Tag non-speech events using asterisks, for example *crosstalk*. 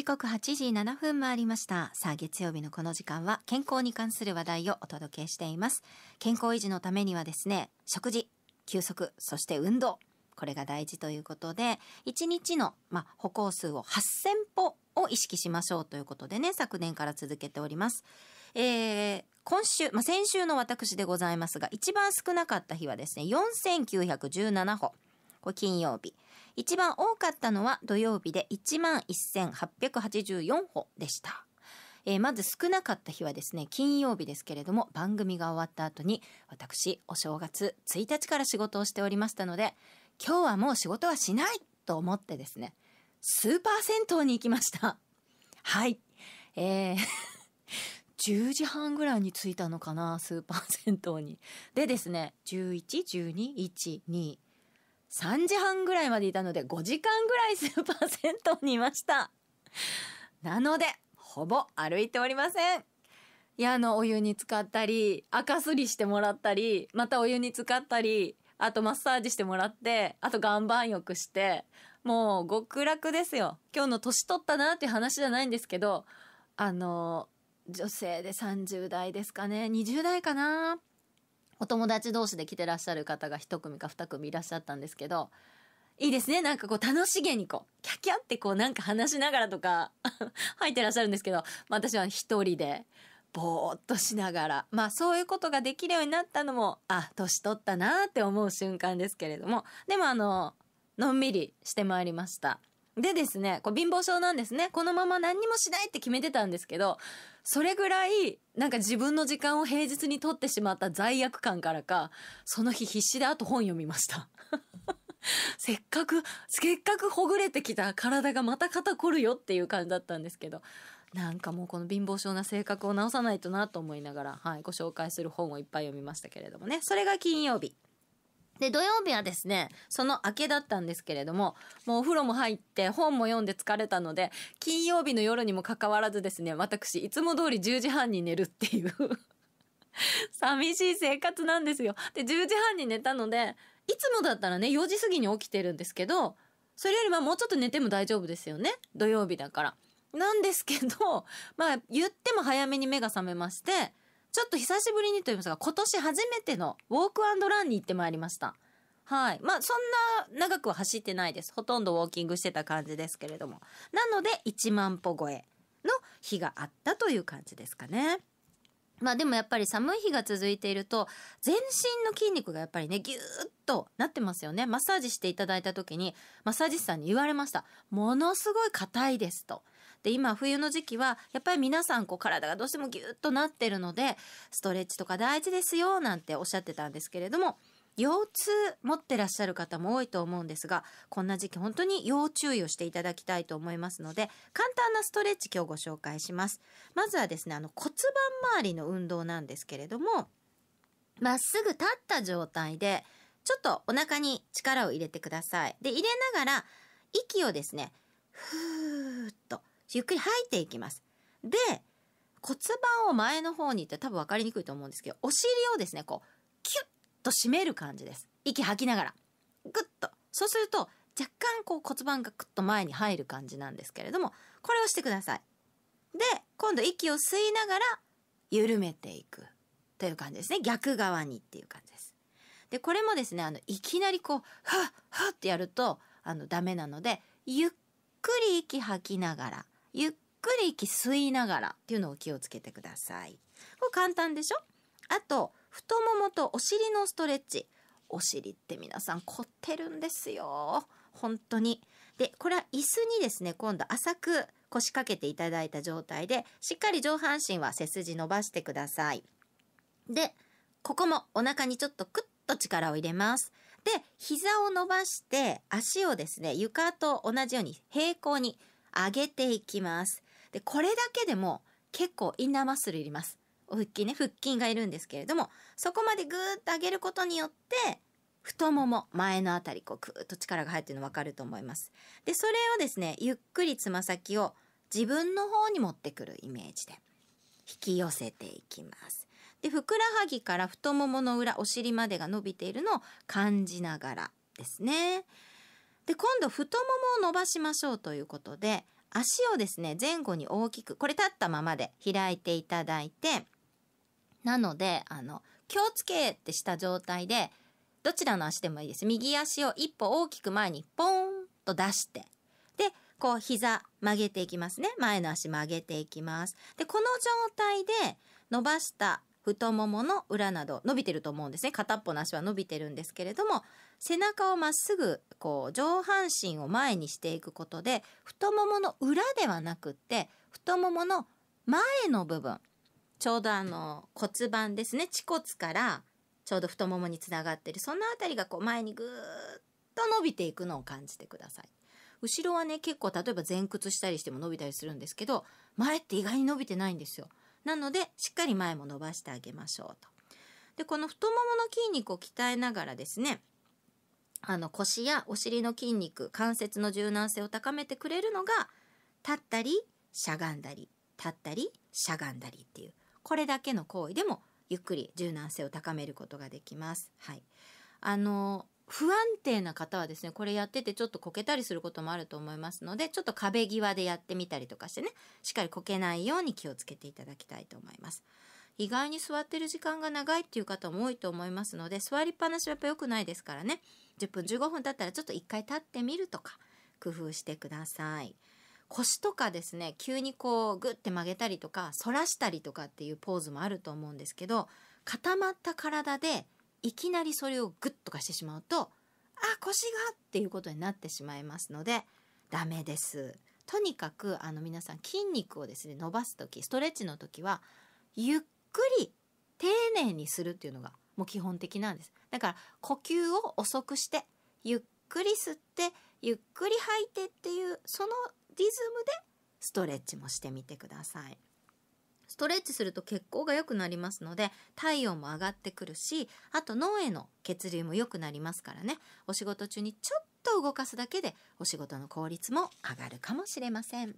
時刻8時7分もありました。さあ、月曜日のこの時間は健康に関する話題をお届けしています。健康維持のためにはですね、食事、休息、そして運動、これが大事ということで、1日の、まあ、歩行数を8000歩を意識しましょうということでね、昨年から続けております。えー、今週、まあ、先週の私でございますが、一番少なかった日はですね、4917歩。これ金曜日。一番多かったのは土曜日で11,884歩でした。えー、まず少なかった日はですね、金曜日ですけれども、番組が終わった後に、私、お正月1日から仕事をしておりましたので、今日はもう仕事はしないと思ってですね、スーパー銭湯に行きました。*laughs* はい。えー10 *laughs* 時半ぐらいに着いたのかな、スーパー銭湯に。でですね、11、12、1、2、3時半ぐらいまでいたので5時間ぐらいスーパー銭湯にいました。なので、ほぼ歩いておりません。いや、あの、お湯に浸かったり、赤すりしてもらったり、またお湯に浸かったり、あとマッサージしてもらって、あと岩盤浴して、もう極楽ですよ。今日の年取ったなって話じゃないんですけど、あの、女性で30代ですかね、20代かなお友達同士で来てらっしゃる方が一組か二組いらっしゃったんですけど、いいですね。なんかこう楽しげにこう、キャキャってこうなんか話しながらとか *laughs* 入ってらっしゃるんですけど、まあ、私は一人で、ぼーっとしながら。まあそういうことができるようになったのも、あ、年取ったなーって思う瞬間ですけれども、でもあの、のんびりしてまいりました。でですね、こう貧乏症なんですね。このまま何にもしないって決めてたんですけど、それぐらい、なんか自分の時間を平日に取ってしまった罪悪感からか、その日必死であと本読みました。*laughs* せっかく、せっかくほぐれてきた体がまた肩凝るよっていう感じだったんですけど、なんかもうこの貧乏症な性格を直さないとなと思いながら、はい、ご紹介する本をいっぱい読みましたけれどもね。それが金曜日。で、土曜日はですね、その明けだったんですけれども、もうお風呂も入って本も読んで疲れたので、金曜日の夜にもかかわらずですね、私、いつも通り10時半に寝るっていう *laughs* 寂しい生活なんですよ。で、10時半に寝たので、いつもだったらね、4時過ぎに起きてるんですけど、それよりはもうちょっと寝ても大丈夫ですよね。土曜日だから。なんですけど、まあ、言っても早めに目が覚めまして、ちょっと久しぶりにと言いますが、今年初めてのウォークランに行ってまいりました。はい。まあ、そんな長くは走ってないです。ほとんどウォーキングしてた感じですけれども。なので、1万歩超えの日があったという感じですかね。まあでもやっぱり寒い日が続いていると、全身の筋肉がやっぱりね、ぎゅーっとなってますよね。マッサージしていただいた時に、マッサージ師さんに言われました。ものすごい硬いですと。で、今冬の時期は、やっぱり皆さんこう体がどうしてもギュッとなってるので、ストレッチとか大事ですよ、なんておっしゃってたんですけれども、腰痛持ってらっしゃる方も多いと思うんですが、こんな時期本当に要注意をしていただきたいと思いますので、簡単なストレッチ今日ご紹介します。まずはですね、あの骨盤周りの運動なんですけれども、まっすぐ立った状態で、ちょっとお腹に力を入れてください。で、入れながら、息をですね、ふーっとゆっくり吐いていきます。で、骨盤を前の方にって多分分かりにくいと思うんですけど、お尻をですね、こう、キュッと締める感じです。息吐きながら。ぐっと。そうすると、若干こう骨盤がクッと前に入る感じなんですけれども、これをしてください。で、今度息を吸いながら緩めていくという感じですね。逆側にっていう感じです。で、これもですね、あの、いきなりこう、はっはっってやると、あの、ダメなので、ゆっくり息吐きながら、ゆっくり息吸いながらっていうのを気をつけてください。これ簡単でしょあと、太ももとお尻のストレッチ。お尻って皆さん凝ってるんですよ。本当に。で、これは椅子にですね、今度浅く腰掛けていただいた状態で、しっかり上半身は背筋伸ばしてください。で、ここもお腹にちょっとクッと力を入れます。で、膝を伸ばして、足をですね、床と同じように平行に上げていきます。で、これだけでも結構インナーマッスルいります。お腹筋ね、腹筋がいるんですけれども、そこまでぐーっと上げることによって、太もも、前のあたり、こう、ぐーっと力が入ってるの分かると思います。で、それをですね、ゆっくりつま先を自分の方に持ってくるイメージで、引き寄せていきます。で、ふくらはぎから太ももの裏、お尻までが伸びているのを感じながらですね。で、今度太ももを伸ばしましょうということで、足をですね、前後に大きく、これ立ったままで開いていただいて、なので、あの、気をつけってした状態で、どちらの足でもいいです。右足を一歩大きく前にポーンと出して、で、こう膝曲げていきますね。前の足曲げていきます。で、この状態で伸ばした太ももの裏など伸びてると思うんですね片っぽの足は伸びてるんですけれども背中をまっすぐこう上半身を前にしていくことで太ももの裏ではなくって太ももの前の部分ちょうどあの骨盤ですね恥骨からちょうど太ももにつながってるその辺りがこう前にぐーっと伸びていくのを感じてください。後ろはね結構例えば前屈したりしても伸びたりするんですけど前って意外に伸びてないんですよ。なのでしっかり前も伸ばしてあげましょうと。でこの太ももの筋肉を鍛えながらですねあの腰やお尻の筋肉関節の柔軟性を高めてくれるのが立ったりしゃがんだり立ったりしゃがんだりっていうこれだけの行為でもゆっくり柔軟性を高めることができます。はい、あの不安定な方はですね、これやっててちょっとこけたりすることもあると思いますので、ちょっと壁際でやってみたりとかしてね、しっかりこけないように気をつけていただきたいと思います。意外に座ってる時間が長いっていう方も多いと思いますので、座りっぱなしはやっぱ良くないですからね、10分15分経ったらちょっと1回立ってみるとか、工夫してください。腰とかですね、急にこうグッて曲げたりとか、反らしたりとかっていうポーズもあると思うんですけど、固まった体でいきなりそれをグッとかしてしまうと、あ、腰がっていうことになってしまいますので、ダメです。とにかく、あの皆さん筋肉をですね、伸ばす時、ストレッチの時は、ゆっくり丁寧にするっていうのがもう基本的なんです。だから呼吸を遅くして、ゆっくり吸って、ゆっくり吐いてっていう、そのリズムでストレッチもしてみてください。ストレッチすると血行が良くなりますので体温も上がってくるしあと脳への血流も良くなりますからねお仕事中にちょっと動かすだけでお仕事の効率も上がるかもしれません。